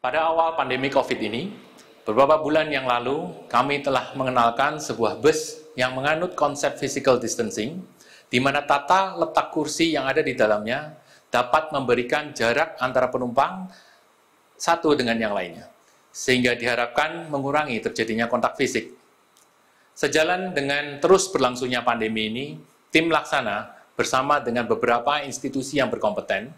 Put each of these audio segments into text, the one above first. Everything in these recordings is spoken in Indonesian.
Pada awal pandemi COVID ini, beberapa bulan yang lalu kami telah mengenalkan sebuah bus yang menganut konsep physical distancing, di mana tata letak kursi yang ada di dalamnya dapat memberikan jarak antara penumpang satu dengan yang lainnya, sehingga diharapkan mengurangi terjadinya kontak fisik. Sejalan dengan terus berlangsungnya pandemi ini, tim laksana bersama dengan beberapa institusi yang berkompeten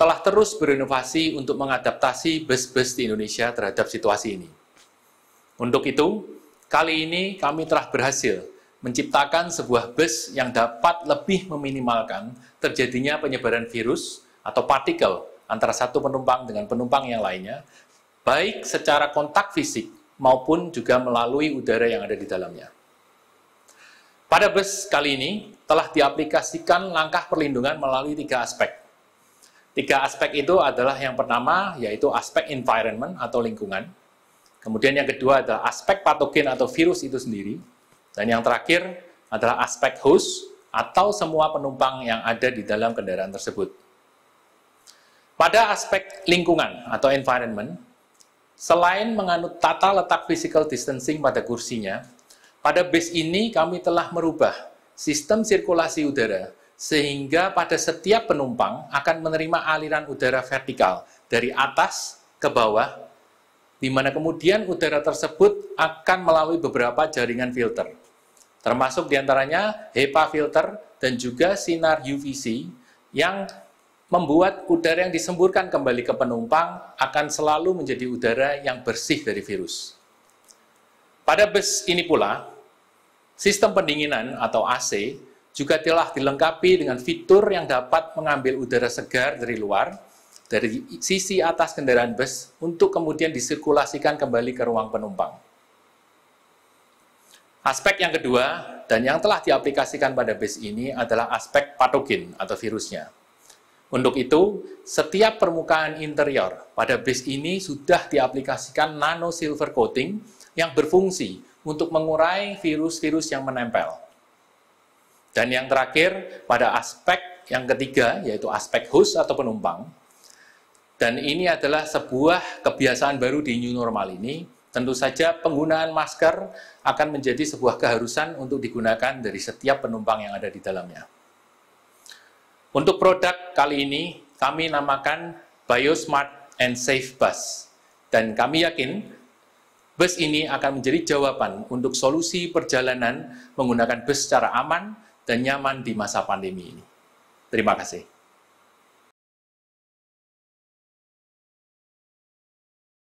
telah terus berinovasi untuk mengadaptasi bus-bus di Indonesia terhadap situasi ini. Untuk itu, kali ini kami telah berhasil menciptakan sebuah bus yang dapat lebih meminimalkan terjadinya penyebaran virus atau partikel antara satu penumpang dengan penumpang yang lainnya, baik secara kontak fisik maupun juga melalui udara yang ada di dalamnya. Pada bus kali ini telah diaplikasikan langkah perlindungan melalui tiga aspek, Tiga aspek itu adalah yang pertama yaitu aspek environment atau lingkungan. Kemudian yang kedua adalah aspek patogen atau virus itu sendiri. Dan yang terakhir adalah aspek host atau semua penumpang yang ada di dalam kendaraan tersebut. Pada aspek lingkungan atau environment, selain menganut tata letak physical distancing pada kursinya, pada base ini kami telah merubah sistem sirkulasi udara sehingga pada setiap penumpang akan menerima aliran udara vertikal dari atas ke bawah, di mana kemudian udara tersebut akan melalui beberapa jaringan filter, termasuk diantaranya HEPA filter dan juga sinar UVC yang membuat udara yang disemburkan kembali ke penumpang akan selalu menjadi udara yang bersih dari virus. Pada bus ini pula, sistem pendinginan atau AC juga telah dilengkapi dengan fitur yang dapat mengambil udara segar dari luar, dari sisi atas kendaraan bus, untuk kemudian disirkulasikan kembali ke ruang penumpang. Aspek yang kedua, dan yang telah diaplikasikan pada bus ini adalah aspek patogen atau virusnya. Untuk itu, setiap permukaan interior pada bus ini sudah diaplikasikan nano silver coating yang berfungsi untuk mengurai virus-virus yang menempel. Dan yang terakhir, pada aspek yang ketiga, yaitu aspek host atau penumpang. Dan ini adalah sebuah kebiasaan baru di new normal ini. Tentu saja penggunaan masker akan menjadi sebuah keharusan untuk digunakan dari setiap penumpang yang ada di dalamnya. Untuk produk kali ini, kami namakan BioSmart and Safe Bus. Dan kami yakin bus ini akan menjadi jawaban untuk solusi perjalanan menggunakan bus secara aman, dan nyaman di masa pandemi ini. Terima kasih.